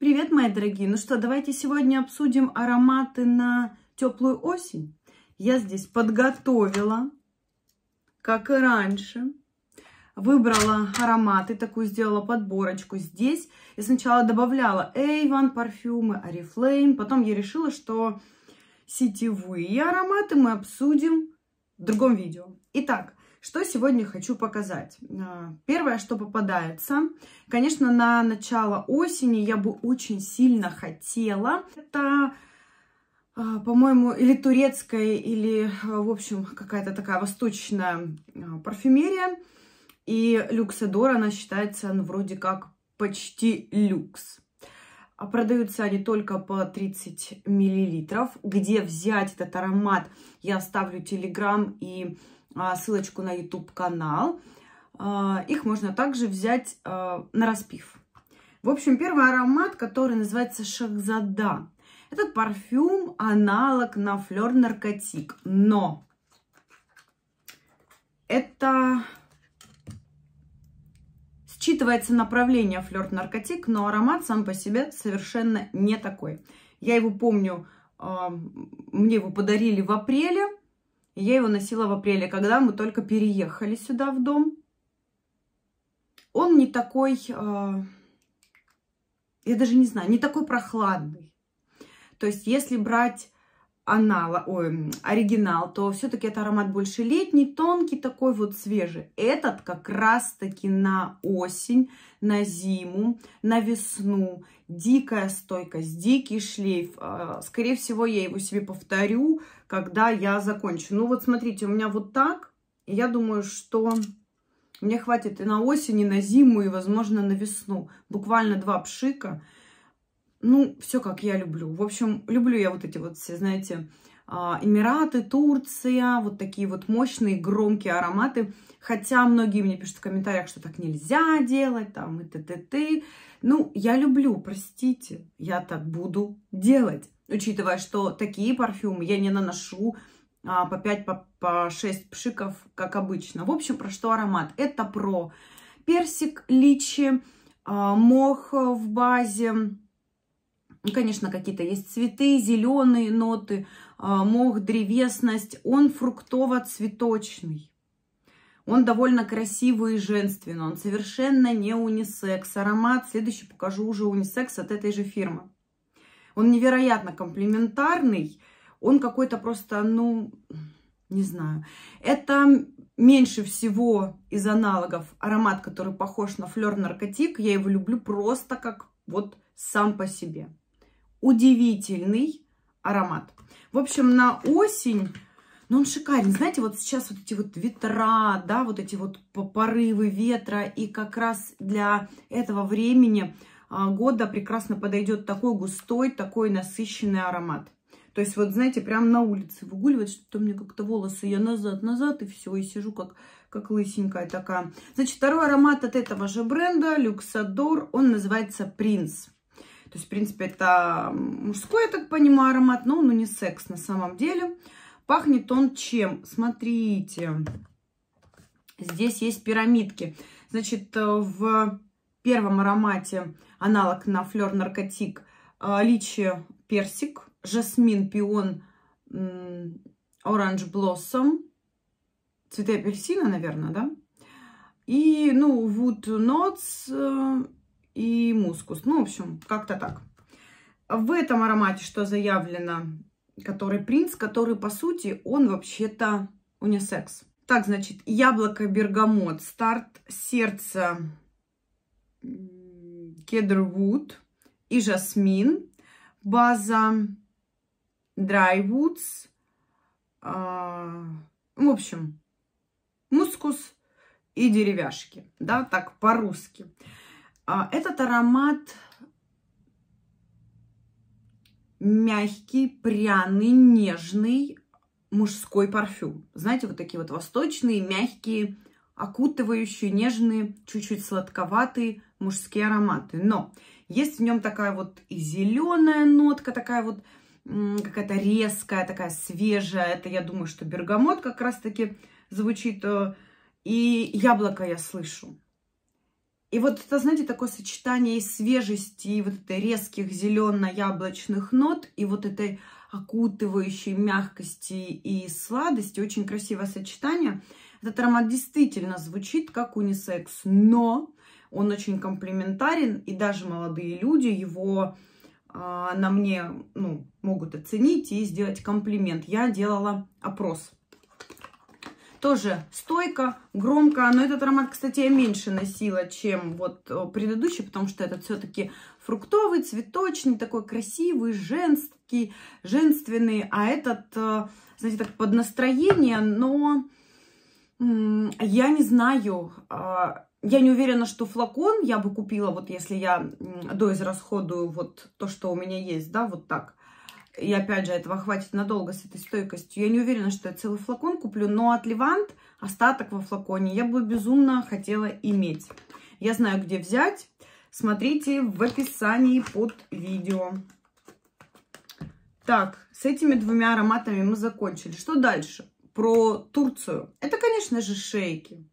Привет, мои дорогие! Ну что, давайте сегодня обсудим ароматы на теплую осень. Я здесь подготовила, как и раньше, выбрала ароматы, такую сделала подборочку здесь. Я сначала добавляла Avon парфюмы, Oriflame, потом я решила, что сетевые ароматы мы обсудим в другом видео. Итак, что сегодня хочу показать? А, первое, что попадается, конечно, на начало осени я бы очень сильно хотела. Это, а, по-моему, или турецкая, или, а, в общем, какая-то такая восточная парфюмерия. И Люксадор, она считается ну, вроде как почти люкс. А продаются они только по 30 миллилитров. Где взять этот аромат, я оставлю телеграм и а, ссылочку на YouTube-канал. А, их можно также взять а, на распив. В общем, первый аромат, который называется Шахзада. Этот парфюм аналог на флер наркотик, но это считывается направление флер наркотик, но аромат сам по себе совершенно не такой. Я его помню, мне его подарили в апреле, я его носила в апреле, когда мы только переехали сюда в дом. Он не такой, а, я даже не знаю, не такой прохладный. То есть если брать анала, ой, оригинал, то все-таки это аромат больше летний, тонкий такой вот свежий. Этот как раз-таки на осень, на зиму, на весну. Дикая стойкость, дикий шлейф. А, скорее всего, я его себе повторю, когда я закончу. Ну вот смотрите, у меня вот так. Я думаю, что мне хватит и на осень, и на зиму, и, возможно, на весну. Буквально два пшика ну, все как я люблю. В общем, люблю я вот эти вот все, знаете, а, Эмираты, Турция, вот такие вот мощные, громкие ароматы. Хотя многие мне пишут в комментариях, что так нельзя делать, там, и т.д. Ну, я люблю, простите, я так буду делать. Учитывая, что такие парфюмы я не наношу а, по 5, по, по 6 пшиков, как обычно. В общем, про что аромат? Это про персик, личи, а, мох в базе, ну, Конечно, какие-то есть цветы, зеленые ноты, а, мох, древесность. Он фруктово-цветочный. Он довольно красивый и женственный. Он совершенно не унисекс. Аромат следующий покажу уже унисекс от этой же фирмы. Он невероятно комплиментарный. Он какой-то просто, ну, не знаю. Это меньше всего из аналогов аромат, который похож на флер наркотик. Я его люблю просто как вот сам по себе удивительный аромат. В общем, на осень, ну он шикарен. Знаете, вот сейчас вот эти вот ветра, да, вот эти вот порывы ветра. И как раз для этого времени а, года прекрасно подойдет такой густой, такой насыщенный аромат. То есть, вот, знаете, прям на улице выгуливать, что-то мне как-то волосы я назад-назад, и все, и сижу как, как лысенькая такая. Значит, второй аромат от этого же бренда, Люксадор, он называется «Принц». То есть, в принципе, это мужской, я так понимаю, аромат, но он секс на самом деле. Пахнет он чем? Смотрите, здесь есть пирамидки. Значит, э, в первом аромате аналог на флер наркотик э, личи персик, жасмин, пион, оранж блоссом, цветы апельсина, наверное, да? И, ну, wood notes, и мускус. Ну, в общем, как-то так. В этом аромате что заявлено? Который принц, который, по сути, он вообще-то унисекс. Так, значит, яблоко, бергамот, старт, сердце, кедрвуд и жасмин, база, драйвудс, а, в общем, мускус и деревяшки, да, так по-русски. А, этот аромат мягкий, пряный, нежный мужской парфюм. Знаете, вот такие вот восточные, мягкие, окутывающие, нежные, чуть-чуть сладковатые мужские ароматы. Но есть в нем такая вот и зеленая нотка, такая вот какая-то резкая, такая свежая. Это, я думаю, что бергамот как раз-таки звучит. Э, и яблоко я слышу. И вот это, знаете, такое сочетание и свежести, и вот этой резких зелено-яблочных нот, и вот этой окутывающей мягкости и сладости. Очень красивое сочетание. Этот аромат действительно звучит как унисекс, но он очень комплиментарен и даже молодые люди его э, на мне ну, могут оценить и сделать комплимент. Я делала опрос тоже стойко, громко. Но этот аромат, кстати, я меньше носила, чем вот э, предыдущий, потому что этот все-таки фруктовый, цветочный, такой красивый, женский, женственный. А этот, э, знаете, так под настроение, но я не знаю... А, я не уверена, что флакон я бы купила, вот если я доизрасходую вот то, что у меня есть, да, вот так. И опять же, этого хватит надолго с этой стойкостью. Я не уверена, что я целый флакон куплю, но от Левант остаток во флаконе я бы безумно хотела иметь. Я знаю, где взять. Смотрите в описании под видео. Так, с этими двумя ароматами мы закончили. Что дальше? Про Турцию. Это, конечно же, шейки.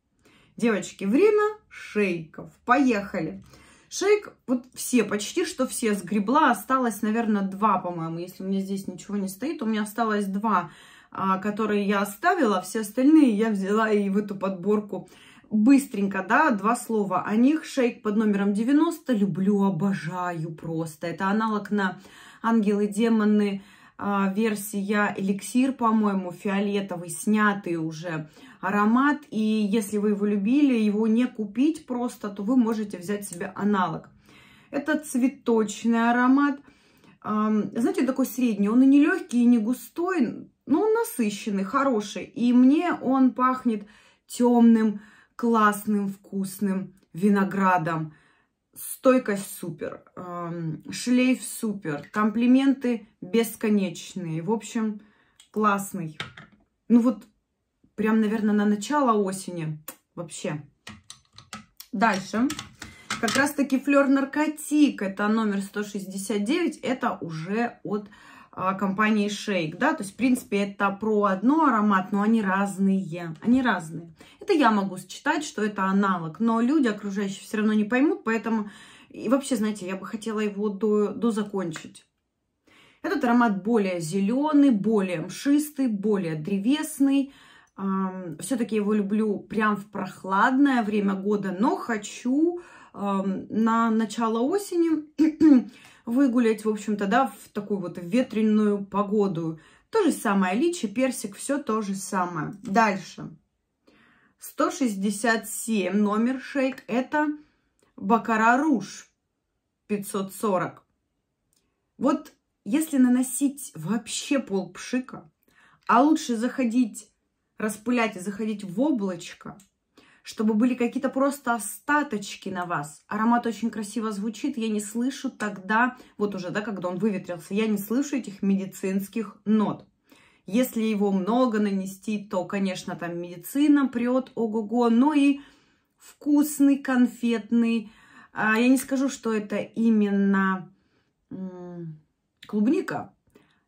Девочки, время шейков. Поехали. Поехали шейк, вот все, почти что все сгребла. Осталось, наверное, два, по-моему. Если у меня здесь ничего не стоит, у меня осталось два, а, которые я оставила. Все остальные я взяла и в эту подборку быстренько, да, два слова о них. Шейк под номером 90. Люблю, обожаю просто. Это аналог на «Ангелы, демоны», а, версия эликсир, по-моему, фиолетовый, снятый уже аромат, и если вы его любили, его не купить просто, то вы можете взять себе аналог. Это цветочный аромат, знаете, такой средний, он и не легкий, и не густой, но он насыщенный, хороший, и мне он пахнет темным, классным, вкусным виноградом. Стойкость супер, шлейф супер, комплименты бесконечные. В общем, классный. Ну вот Прям, наверное, на начало осени. Вообще. Дальше. Как раз-таки флер наркотик. Это номер 169. Это уже от а, компании Шейк, да, то есть, в принципе, это про одно аромат, но они разные, они разные. Это я могу считать, что это аналог, но люди окружающие все равно не поймут, поэтому, и вообще, знаете, я бы хотела его до, до закончить. Этот аромат более зеленый, более мшистый, более древесный. Все-таки его люблю прям в прохладное время года, но хочу на начало осени выгулять, в общем-то, да, в такую вот ветреную погоду. То же самое, личи, персик, все то же самое. Дальше. 167 номер шейк, это Бакара Руж 540. Вот если наносить вообще пол пшика, а лучше заходить распылять и заходить в облачко, чтобы были какие-то просто остаточки на вас. Аромат очень красиво звучит, я не слышу тогда, вот уже, да, когда он выветрился, я не слышу этих медицинских нот. Если его много нанести, то, конечно, там медицина прет, ого-го, но и вкусный, конфетный. А, я не скажу, что это именно клубника,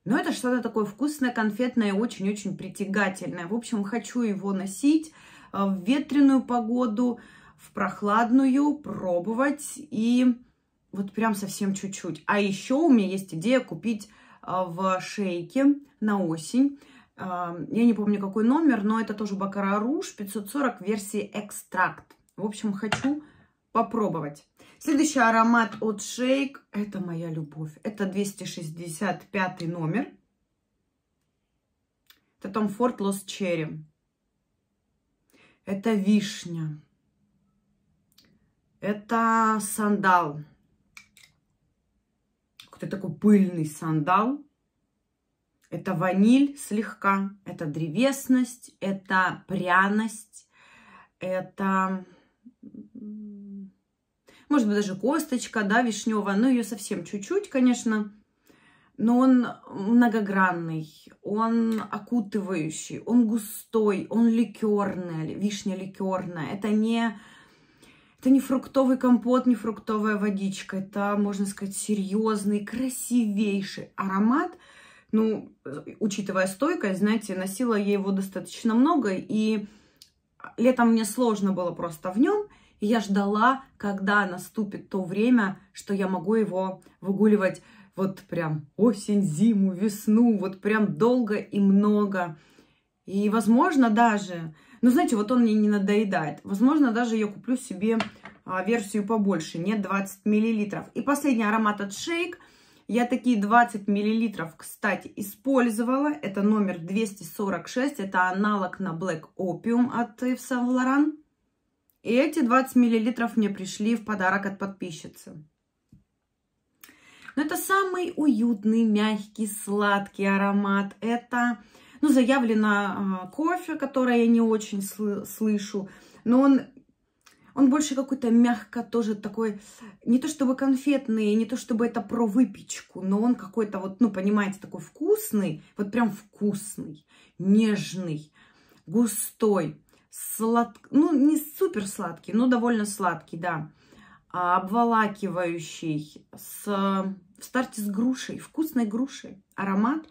но это что-то такое вкусное, конфетное, очень-очень притягательное. В общем, хочу его носить э, в ветреную погоду, в прохладную, пробовать и вот прям совсем чуть-чуть. А еще у меня есть идея купить э, в шейке на осень. Э, я не помню, какой номер, но это тоже Бакара Руж 540 версии экстракт. В общем, хочу попробовать. Следующий аромат от Шейк. Это моя любовь. Это 265 номер. Это Tom Ford лос Cherry. Это вишня. Это сандал. Какой-то такой пыльный сандал. Это ваниль слегка. Это древесность. Это пряность. Это может быть, даже косточка, да, вишневая, но ну, ее совсем чуть-чуть, конечно, но он многогранный, он окутывающий, он густой, он ликерный, вишня ликерная. Это не, это не фруктовый компот, не фруктовая водичка. Это, можно сказать, серьезный, красивейший аромат. Ну, учитывая стойкость, знаете, носила я его достаточно много, и летом мне сложно было просто в нем. И я ждала, когда наступит то время, что я могу его выгуливать вот прям осень, зиму, весну, вот прям долго и много. И, возможно, даже, ну, знаете, вот он мне не надоедает. Возможно, даже я куплю себе а, версию побольше, не 20 миллилитров. И последний аромат от Шейк. Я такие 20 миллилитров, кстати, использовала. Это номер 246, это аналог на Black Opium от Yves Saint Laurent. И эти 20 миллилитров мне пришли в подарок от подписчицы. Но это самый уютный, мягкий, сладкий аромат. Это, ну, заявлено а, кофе, которое я не очень слышу. Но он, он больше какой-то мягко тоже такой, не то чтобы конфетный, не то чтобы это про выпечку, но он какой-то вот, ну, понимаете, такой вкусный, вот прям вкусный, нежный, густой слад... ну, не супер сладкий, но довольно сладкий, да, а, обволакивающий, с... в старте с грушей, вкусной грушей, аромат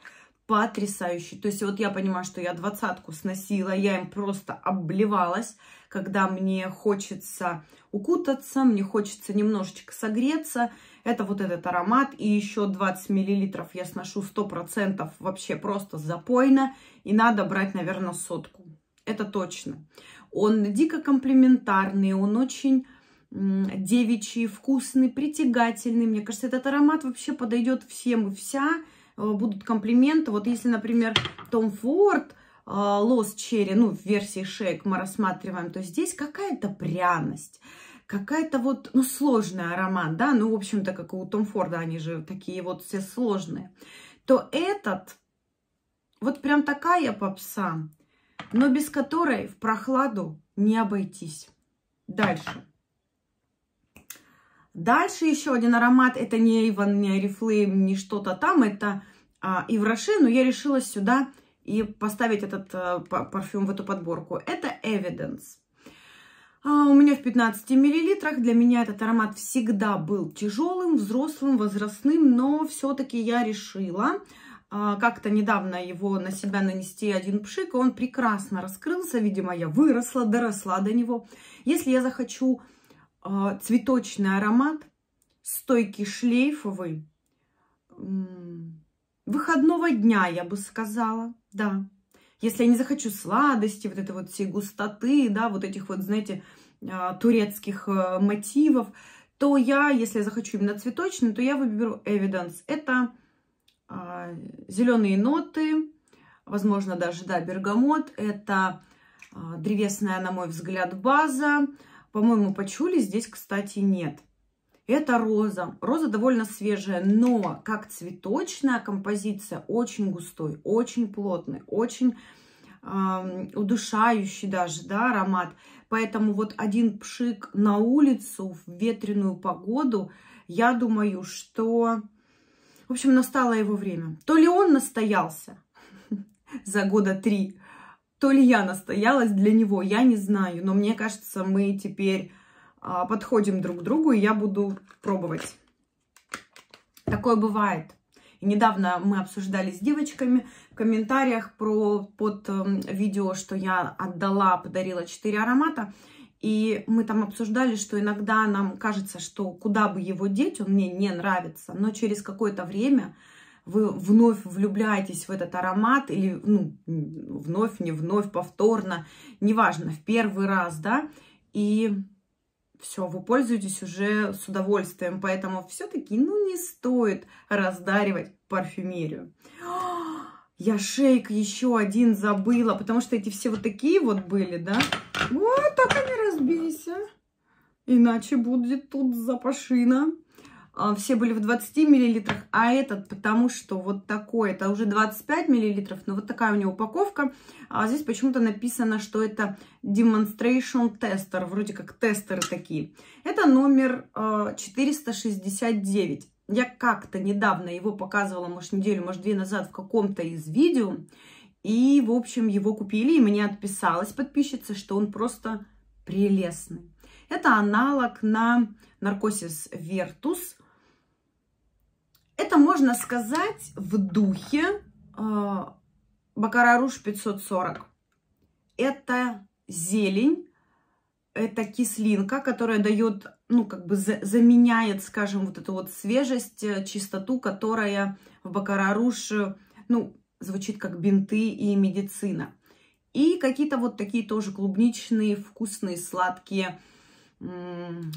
потрясающий. То есть вот я понимаю, что я двадцатку сносила, я им просто обливалась, когда мне хочется укутаться, мне хочется немножечко согреться. Это вот этот аромат. И еще 20 миллилитров я сношу 100% вообще просто запойно. И надо брать, наверное, сотку это точно. Он дико комплиментарный, он очень девичий, вкусный, притягательный. Мне кажется, этот аромат вообще подойдет всем и вся. Э, будут комплименты. Вот если, например, Том Форд, Лос э, Черри, ну, в версии шейк мы рассматриваем, то здесь какая-то пряность какая-то вот, ну, сложный аромат, да, ну, в общем-то, как и у Том Форда, они же такие вот все сложные, то этот, вот прям такая попса, но без которой в прохладу не обойтись. Дальше. Дальше еще один аромат. Это не Иван, не Арифлейм, не что-то там. Это а, Ивраше, но я решила сюда и поставить этот а, парфюм в эту подборку. Это Evidence. А у меня в 15 миллилитрах. Для меня этот аромат всегда был тяжелым, взрослым, возрастным, но все-таки я решила а, как-то недавно его на себя нанести один пшик, и он прекрасно раскрылся, видимо, я выросла, доросла до него. Если я захочу а, цветочный аромат, стойкий шлейфовый, выходного дня, я бы сказала, да. Если я не захочу сладости, вот этой вот всей густоты, да, вот этих вот, знаете, а, турецких э, мотивов, то я, если я захочу именно цветочный, то я выберу Evidence. Это зеленые ноты, возможно, даже, да, бергамот. Это а, древесная, на мой взгляд, база. По-моему, почули здесь, кстати, нет. Это роза. Роза довольно свежая, но как цветочная композиция очень густой, очень плотный, очень э, удушающий даже, да, аромат. Поэтому вот один пшик на улицу в ветреную погоду, я думаю, что в общем, настало его время. То ли он настоялся за года три, то ли я настоялась для него, я не знаю. Но мне кажется, мы теперь а, подходим друг к другу, и я буду пробовать. Такое бывает. И недавно мы обсуждали с девочками в комментариях про, под э, видео, что я отдала, подарила 4 аромата. И мы там обсуждали, что иногда нам кажется, что куда бы его деть, он мне не нравится, но через какое-то время вы вновь влюбляетесь в этот аромат или ну, вновь, не вновь, повторно, неважно, в первый раз, да, и все, вы пользуетесь уже с удовольствием, поэтому все-таки, ну, не стоит раздаривать парфюмерию. Я шейк еще один забыла, потому что эти все вот такие вот были, да? Вот так они разбейся. А? Иначе будет тут запашина. А, все были в 20 миллилитрах, а этот, потому что вот такой, это уже 25 миллилитров, но вот такая у него упаковка. А здесь почему-то написано, что это demonstration tester, вроде как тестеры такие. Это номер 469. А, я как-то недавно его показывала, может, неделю, может, две назад в каком-то из видео. И, в общем, его купили, и мне отписалась подписчица, что он просто прелестный. Это аналог на наркосис вертус. Это, можно сказать, в духе э, Бакараруш 540. Это зелень, это кислинка, которая дает ну, как бы за, заменяет, скажем, вот эту вот свежесть, э, чистоту, которая в Бакараруш, э, ну, звучит как бинты и медицина. И какие-то вот такие тоже клубничные, вкусные, сладкие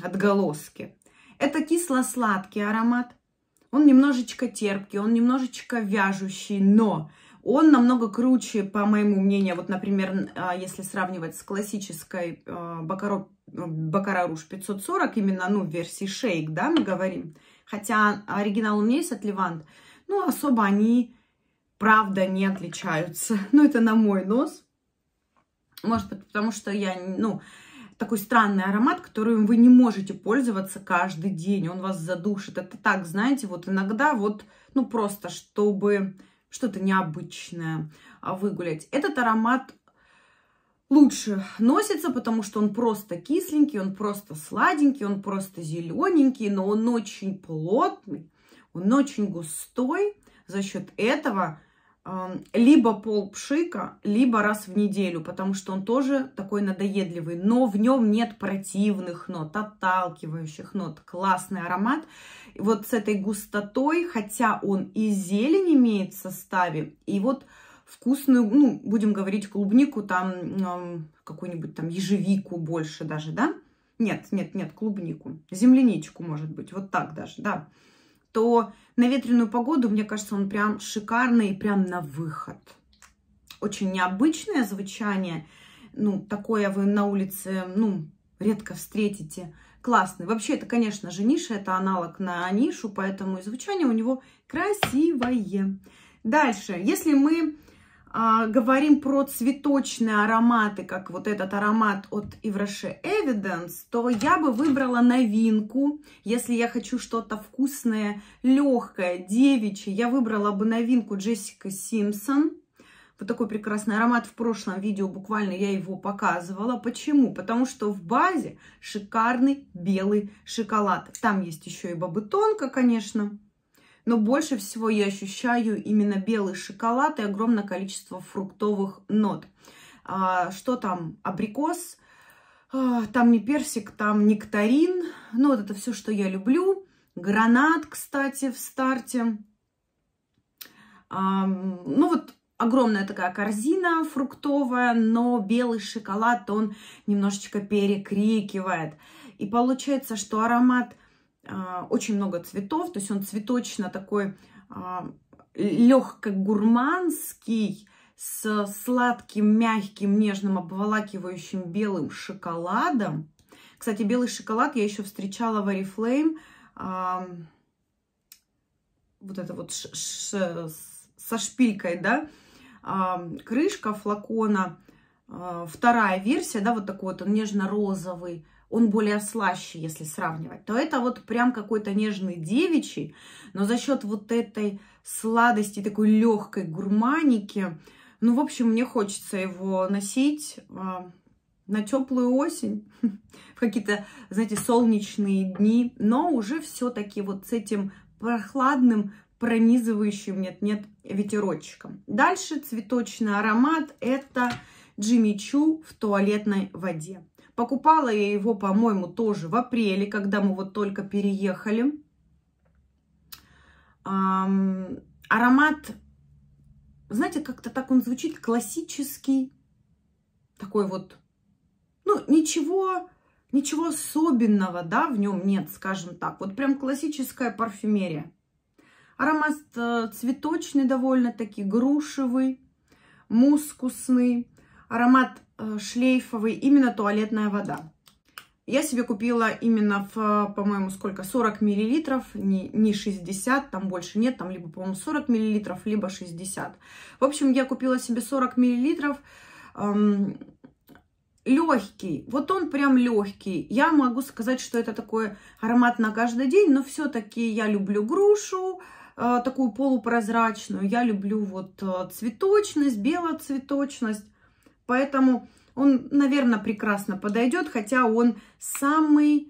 отголоски. Это кисло-сладкий аромат. Он немножечко терпкий, он немножечко вяжущий, но он намного круче, по моему мнению. Вот, например, а, если сравнивать с классической э, Бакаро Бакара Руж 540, именно, ну, в версии шейк, да, мы говорим. Хотя оригинал у меня есть от Левант. Ну, особо они, правда, не отличаются. Ну, это на мой нос. Может быть, потому что я, ну, такой странный аромат, которым вы не можете пользоваться каждый день. Он вас задушит. Это так, знаете, вот иногда вот, ну, просто чтобы что-то необычное а, выгулять. Этот аромат лучше носится, потому что он просто кисленький, он просто сладенький, он просто зелененький, но он очень плотный, он очень густой. За счет этого эм, либо пол пшика, либо раз в неделю, потому что он тоже такой надоедливый, но в нем нет противных нот, отталкивающих нот, классный аромат. И вот с этой густотой, хотя он и зелень имеет в составе, и вот вкусную, ну, будем говорить, клубнику, там, какую-нибудь там ежевику больше даже, да? Нет, нет, нет, клубнику, земляничку, может быть, вот так даже, да? То на ветреную погоду, мне кажется, он прям шикарный прям на выход. Очень необычное звучание, ну, такое вы на улице, ну, редко встретите. Классный. Вообще, это, конечно же, ниша, это аналог на нишу, поэтому и звучание у него красивое. Дальше, если мы а, говорим про цветочные ароматы, как вот этот аромат от Ивраше Evidence, то я бы выбрала новинку, если я хочу что-то вкусное, легкое, девичье. Я выбрала бы новинку Джессика Симпсон. Вот такой прекрасный аромат в прошлом видео, буквально я его показывала. Почему? Потому что в базе шикарный белый шоколад. Там есть еще и бабы тонко, конечно но больше всего я ощущаю именно белый шоколад и огромное количество фруктовых нот. А, что там? Абрикос, а, там не персик, там нектарин. Ну, вот это все, что я люблю. Гранат, кстати, в старте. А, ну, вот огромная такая корзина фруктовая, но белый шоколад, он немножечко перекрикивает. И получается, что аромат а, очень много цветов, то есть он цветочно такой а, легко гурманский, с сладким, мягким, нежным, обволакивающим белым шоколадом. Кстати, белый шоколад я еще встречала в Oriflame. А, вот это вот ш -ш со шпилькой, да, крышка флакона. вторая версия, да, вот такой вот он нежно-розовый он более слаще, если сравнивать, то это вот прям какой-то нежный девичий, но за счет вот этой сладости, такой легкой гурманики, ну, в общем, мне хочется его носить а, на теплую осень, в какие-то, знаете, солнечные дни, но уже все-таки вот с этим прохладным, пронизывающим, нет-нет, ветерочком. Дальше цветочный аромат – это Джимми Чу в туалетной воде. Покупала я его, по-моему, тоже в апреле, когда мы вот только переехали. Аромат, знаете, как-то так он звучит, классический, такой вот, ну, ничего, ничего особенного, да, в нем нет, скажем так. Вот прям классическая парфюмерия. Аромат э, цветочный довольно-таки, грушевый, мускусный. Аромат Э, шлейфовый именно туалетная вода. Я себе купила именно, в, по-моему, сколько, 40 миллилитров, не, не 60, там больше нет, там либо, по-моему, 40 миллилитров, либо 60. В общем, я купила себе 40 миллилитров, эм, легкий, вот он прям легкий. Я могу сказать, что это такой аромат на каждый день, но все-таки я люблю грушу, э, такую полупрозрачную, я люблю вот э, цветочность, белоцветочность. Поэтому он, наверное, прекрасно подойдет, хотя он самый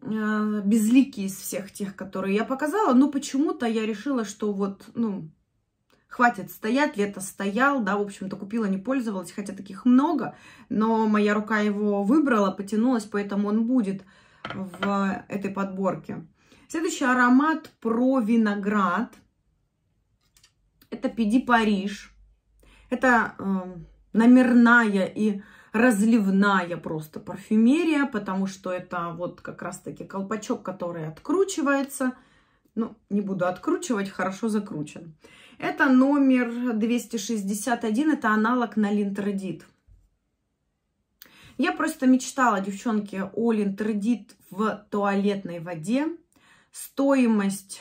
э, безликий из всех тех, которые я показала. Но почему-то я решила, что вот, ну, хватит стоять, лето стоял, да, в общем-то, купила, не пользовалась, хотя таких много, но моя рука его выбрала, потянулась, поэтому он будет в этой подборке. Следующий аромат про виноград. Это Пиди Париж. Это э, номерная и разливная просто парфюмерия, потому что это вот как раз-таки колпачок, который откручивается. Ну, не буду откручивать, хорошо закручен. Это номер 261, это аналог на линтродит. Я просто мечтала, девчонки, о линтродит в туалетной воде. Стоимость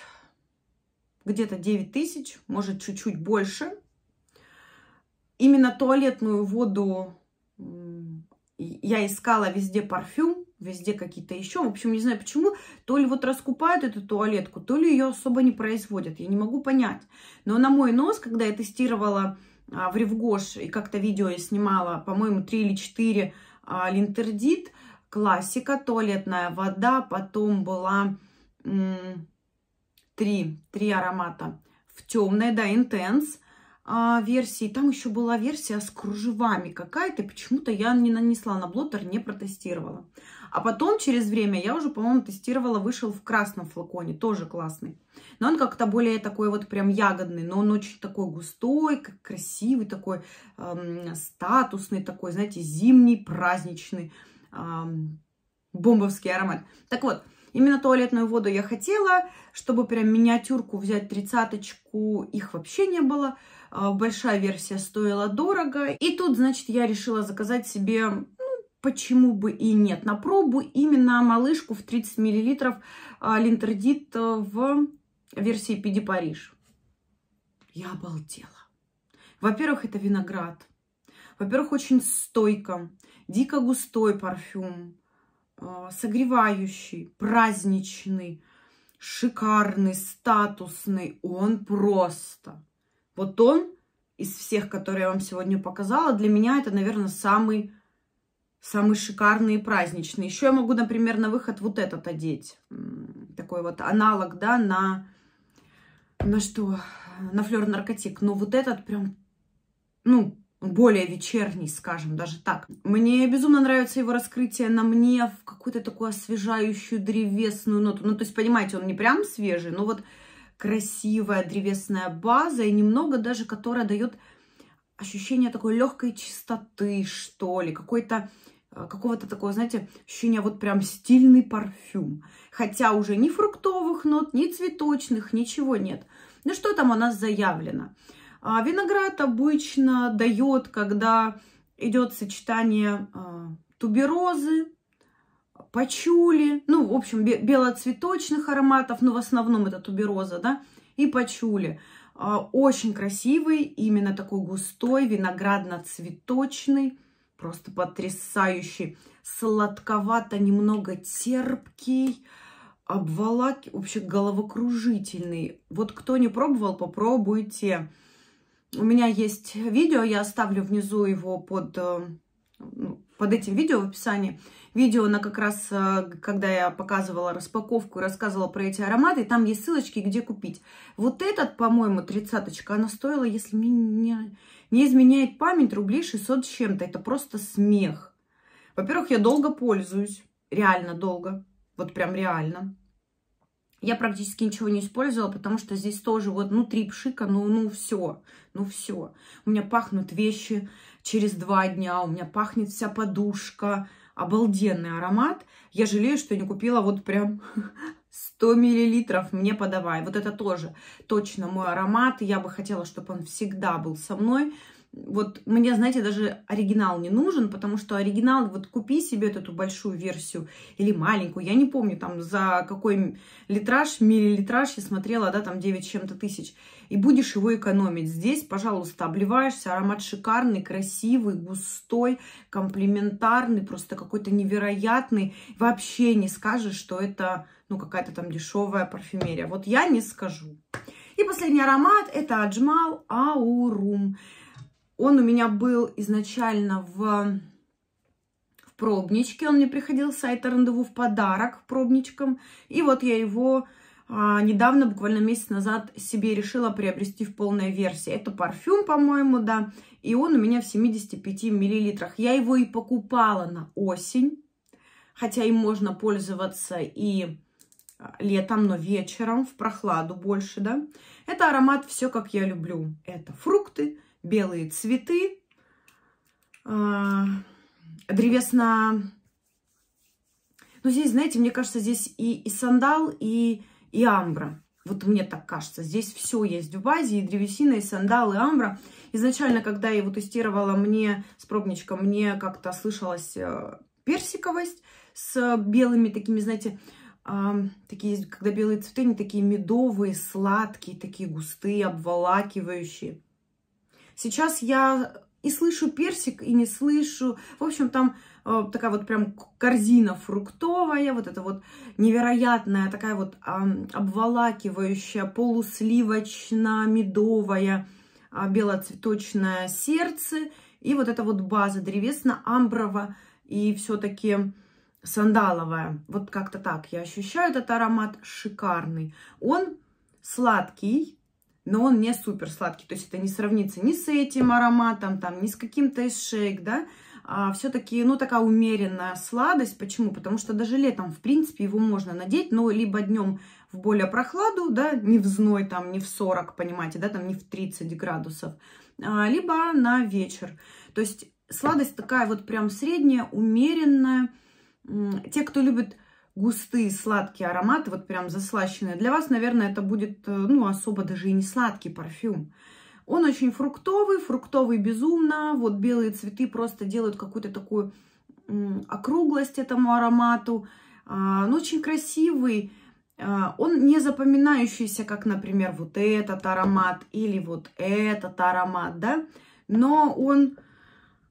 где-то 9 тысяч, может чуть-чуть больше – Именно туалетную воду я искала везде парфюм, везде какие-то еще. В общем, не знаю почему. То ли вот раскупают эту туалетку, то ли ее особо не производят. Я не могу понять. Но на мой нос, когда я тестировала а, в Ревгош и как-то видео я снимала, по-моему, 3 или 4 а, линтердит, классика, туалетная вода, потом была три, три аромата в темной, да, интенс, а, версии. Там еще была версия с кружевами какая-то. Почему-то я не нанесла на блотер, не протестировала. А потом, через время, я уже, по-моему, тестировала, вышел в красном флаконе. Тоже классный. Но он как-то более такой вот прям ягодный. Но он очень такой густой, красивый такой, эм, статусный такой, знаете, зимний, праздничный. Эм, бомбовский аромат. Так вот, Именно туалетную воду я хотела, чтобы прям миниатюрку взять, тридцаточку, их вообще не было. А, большая версия стоила дорого. И тут, значит, я решила заказать себе, ну, почему бы и нет, на пробу именно малышку в 30 мл а, Линтердит э, в версии Пиди Париж. Я обалдела. Во-первых, это виноград. Во-первых, очень стойко, дико густой парфюм, э, согревающий, праздничный, шикарный, статусный. Он просто вот он из всех, которые я вам сегодня показала, для меня это, наверное, самый, самый шикарный и праздничный. Еще я могу, например, на выход вот этот одеть. Такой вот аналог, да, на, на что? На флер наркотик. Но вот этот прям, ну, более вечерний, скажем, даже так. Мне безумно нравится его раскрытие на мне в какую-то такую освежающую древесную ноту. Ну, то есть, понимаете, он не прям свежий, но вот красивая древесная база и немного даже, которая дает ощущение такой легкой чистоты, что ли, какой-то э, какого-то такого, знаете, ощущения вот прям стильный парфюм. Хотя уже ни фруктовых нот, ни цветочных, ничего нет. Ну что там у нас заявлено? А виноград обычно дает, когда идет сочетание а, туберозы, пачули, ну, в общем, белоцветочных ароматов, но ну, в основном это тубероза, да, и пачули. А, очень красивый, именно такой густой, виноградно-цветочный, просто потрясающий, сладковато, немного терпкий, обволак, вообще головокружительный. Вот кто не пробовал, попробуйте. У меня есть видео, я оставлю внизу его под э, ну, под этим видео в описании. Видео на как раз, э, когда я показывала распаковку и рассказывала про эти ароматы, там есть ссылочки, где купить. Вот этот, по-моему, тридцаточка, она стоила, если мне не, не изменяет память, рублей 600 с чем-то. Это просто смех. Во-первых, я долго пользуюсь, реально долго, вот прям реально. Я практически ничего не использовала, потому что здесь тоже вот, ну, три пшика, ну, ну, все, ну, все. У меня пахнут вещи через два дня, у меня пахнет вся подушка. Обалденный аромат. Я жалею, что не купила вот прям 100 миллилитров мне подавай. Вот это тоже точно мой аромат. Я бы хотела, чтобы он всегда был со мной вот мне, знаете, даже оригинал не нужен, потому что оригинал, вот купи себе вот эту большую версию или маленькую, я не помню там за какой литраж, миллилитраж я смотрела, да, там 9 чем-то тысяч, и будешь его экономить. Здесь, пожалуйста, обливаешься, аромат шикарный, красивый, густой, комплиментарный, просто какой-то невероятный. Вообще не скажешь, что это, ну, какая-то там дешевая парфюмерия. Вот я не скажу. И последний аромат – это Аджмал Аурум. Он у меня был изначально в, в пробничке. Он мне приходил с сайта рандеву в подарок пробничком. И вот я его а, недавно, буквально месяц назад, себе решила приобрести в полной версии. Это парфюм, по-моему, да. И он у меня в 75 миллилитрах. Я его и покупала на осень. Хотя им можно пользоваться и а, летом, но вечером, в прохладу больше, да. Это аромат «Все, как я люблю». Это фрукты, белые цветы, э, древесно... Ну, здесь, знаете, мне кажется, здесь и, и сандал, и, и амбра. Вот мне так кажется. Здесь все есть в базе, и древесина, и сандал, и амбра. Изначально, когда я его тестировала, мне с пробничком, мне как-то слышалась э, персиковость с белыми такими, знаете, э, такие когда белые цветы, они такие медовые, сладкие, такие густые, обволакивающие. Сейчас я и слышу персик, и не слышу. В общем, там э, такая вот прям корзина фруктовая, вот эта вот невероятная, такая вот э, обволакивающая, полусливочно-медовая, э, а, белоцветочное сердце. И вот эта вот база древесно-амброво и все-таки сандаловая. Вот как-то так я ощущаю этот аромат шикарный. Он сладкий, но он не супер сладкий. То есть это не сравнится ни с этим ароматом, там, ни с каким-то из шейк, да. А все-таки, ну, такая умеренная сладость. Почему? Потому что даже летом, в принципе, его можно надеть, но либо днем в более прохладу, да, не в зной, там, не в 40, понимаете, да, там, не в 30 градусов, а, либо на вечер. То есть сладость такая вот прям средняя, умеренная. Те, кто любит густые сладкие ароматы, вот прям заслащенные. Для вас, наверное, это будет, э, ну, особо даже и не сладкий парфюм. Он очень фруктовый, фруктовый безумно. Вот белые цветы просто делают какую-то такую округлость этому аромату. А, он очень красивый. А, он не запоминающийся, как, например, вот этот аромат или вот этот аромат, да, но он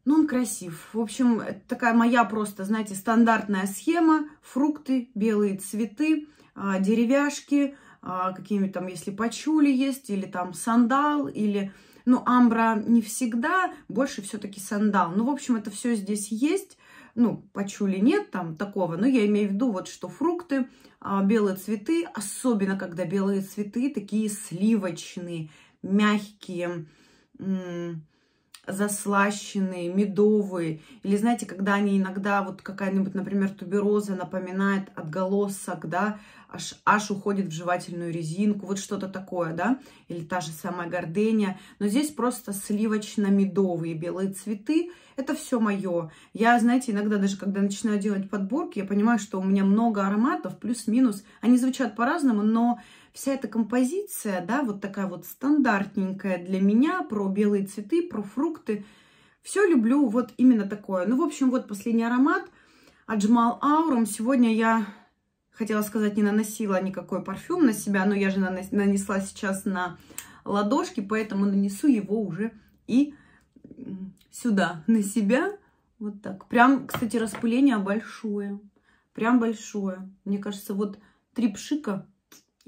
ну, он красив. В общем, это такая моя просто, знаете, стандартная схема. Фрукты, белые цветы, а, деревяшки, а, какие-нибудь там, если почули есть, или там сандал, или... Ну, амбра не всегда, больше все-таки сандал. Ну, в общем, это все здесь есть. Ну, почули нет там такого, но я имею в виду вот, что фрукты, а, белые цветы, особенно когда белые цветы такие сливочные, мягкие, м -м, заслащенные, медовые. Или знаете, когда они иногда, вот какая-нибудь, например, тубероза напоминает отголосок, да, аж, аж уходит в жевательную резинку, вот что-то такое, да, или та же самая гордения. Но здесь просто сливочно-медовые белые цветы. Это все мое. Я, знаете, иногда даже когда начинаю делать подборки, я понимаю, что у меня много ароматов, плюс-минус. Они звучат по-разному, но вся эта композиция, да, вот такая вот стандартненькая для меня, про белые цветы, про фрукты. Все люблю вот именно такое. Ну, в общем, вот последний аромат Аджмал Аурум. Сегодня я, хотела сказать, не наносила никакой парфюм на себя, но я же нанесла сейчас на ладошки, поэтому нанесу его уже и сюда, на себя. Вот так. Прям, кстати, распыление большое. Прям большое. Мне кажется, вот три пшика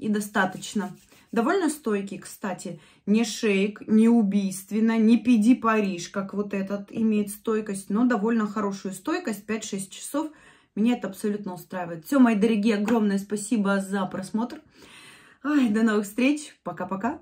и достаточно. Довольно стойкий, кстати. Не шейк, не убийственно, не пиди Париж, как вот этот имеет стойкость, но довольно хорошую стойкость, 5-6 часов. Меня это абсолютно устраивает. Все, мои дорогие, огромное спасибо за просмотр. Ой, до новых встреч. Пока-пока.